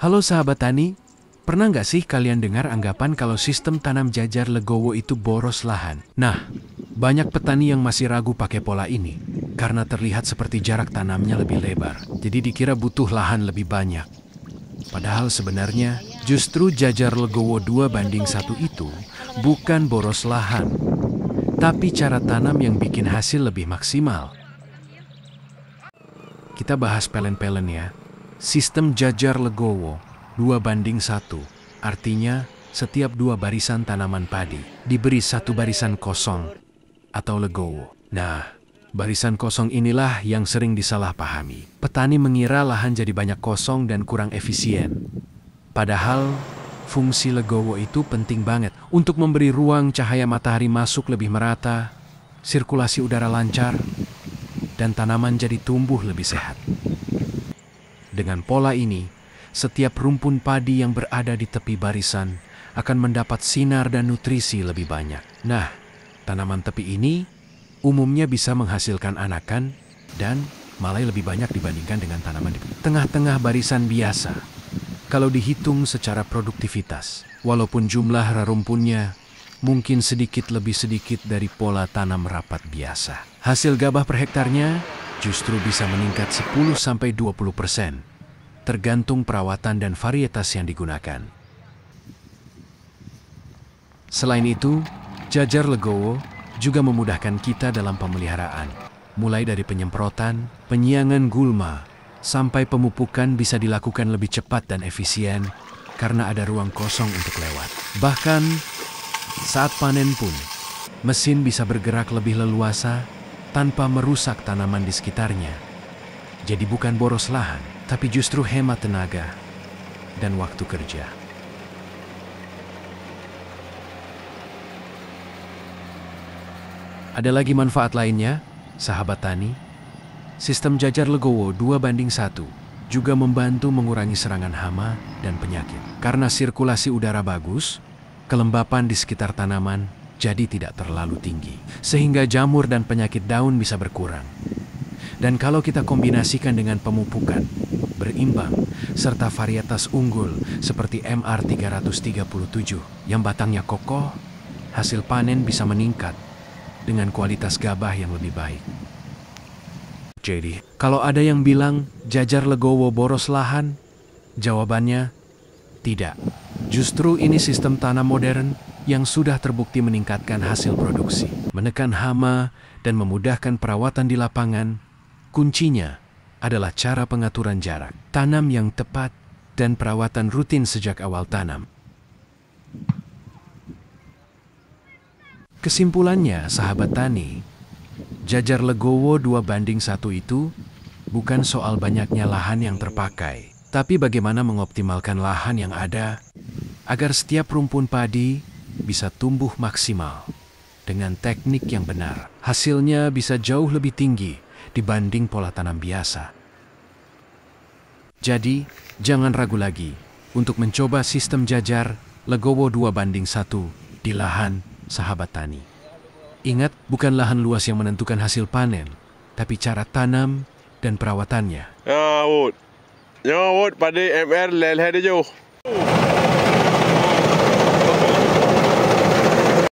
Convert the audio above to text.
Halo sahabat tani, pernah nggak sih kalian dengar anggapan kalau sistem tanam jajar legowo itu boros lahan? Nah, banyak petani yang masih ragu pakai pola ini karena terlihat seperti jarak tanamnya lebih lebar. Jadi dikira butuh lahan lebih banyak. Padahal sebenarnya justru jajar legowo 2 banding satu itu bukan boros lahan, tapi cara tanam yang bikin hasil lebih maksimal. Kita bahas pelen-pelen ya. Sistem jajar Legowo dua banding satu artinya setiap dua barisan tanaman padi diberi satu barisan kosong atau legowo. Nah, barisan kosong inilah yang sering disalahpahami. Petani mengira lahan jadi banyak kosong dan kurang efisien. Padahal, fungsi legowo itu penting banget untuk memberi ruang cahaya matahari masuk lebih merata, sirkulasi udara lancar, dan tanaman jadi tumbuh lebih sehat. Dengan pola ini, setiap rumpun padi yang berada di tepi barisan akan mendapat sinar dan nutrisi lebih banyak. Nah, tanaman tepi ini umumnya bisa menghasilkan anakan dan malah lebih banyak dibandingkan dengan tanaman di tengah-tengah barisan biasa. Kalau dihitung secara produktivitas, walaupun jumlah rumpunnya mungkin sedikit lebih sedikit dari pola tanam rapat biasa. Hasil gabah per hektarnya justru bisa meningkat 10-20 persen tergantung perawatan dan varietas yang digunakan. Selain itu, jajar legowo juga memudahkan kita dalam pemeliharaan, mulai dari penyemprotan, penyiangan gulma, sampai pemupukan bisa dilakukan lebih cepat dan efisien karena ada ruang kosong untuk lewat. Bahkan saat panen pun, mesin bisa bergerak lebih leluasa tanpa merusak tanaman di sekitarnya. Jadi bukan boros lahan tapi justru hemat tenaga dan waktu kerja. Ada lagi manfaat lainnya, sahabat tani. Sistem jajar Legowo 2 banding 1 juga membantu mengurangi serangan hama dan penyakit. Karena sirkulasi udara bagus, kelembapan di sekitar tanaman jadi tidak terlalu tinggi. Sehingga jamur dan penyakit daun bisa berkurang. Dan kalau kita kombinasikan dengan pemupukan, berimbang, serta varietas unggul seperti MR337 yang batangnya kokoh, hasil panen bisa meningkat dengan kualitas gabah yang lebih baik. Jadi, kalau ada yang bilang jajar legowo boros lahan, jawabannya tidak. Justru ini sistem tanam modern yang sudah terbukti meningkatkan hasil produksi, menekan hama, dan memudahkan perawatan di lapangan. Kuncinya adalah cara pengaturan jarak, tanam yang tepat, dan perawatan rutin sejak awal tanam. Kesimpulannya, sahabat tani, jajar legowo dua banding satu itu bukan soal banyaknya lahan yang terpakai, tapi bagaimana mengoptimalkan lahan yang ada agar setiap rumpun padi bisa tumbuh maksimal. Dengan teknik yang benar, hasilnya bisa jauh lebih tinggi dibanding pola tanam biasa. Jadi, jangan ragu lagi untuk mencoba sistem jajar Legowo 2 banding 1 di lahan sahabat tani. Ingat, bukan lahan luas yang menentukan hasil panen, tapi cara tanam dan perawatannya. Ya, Wud. Ya, Wud, pada MR dia jauh.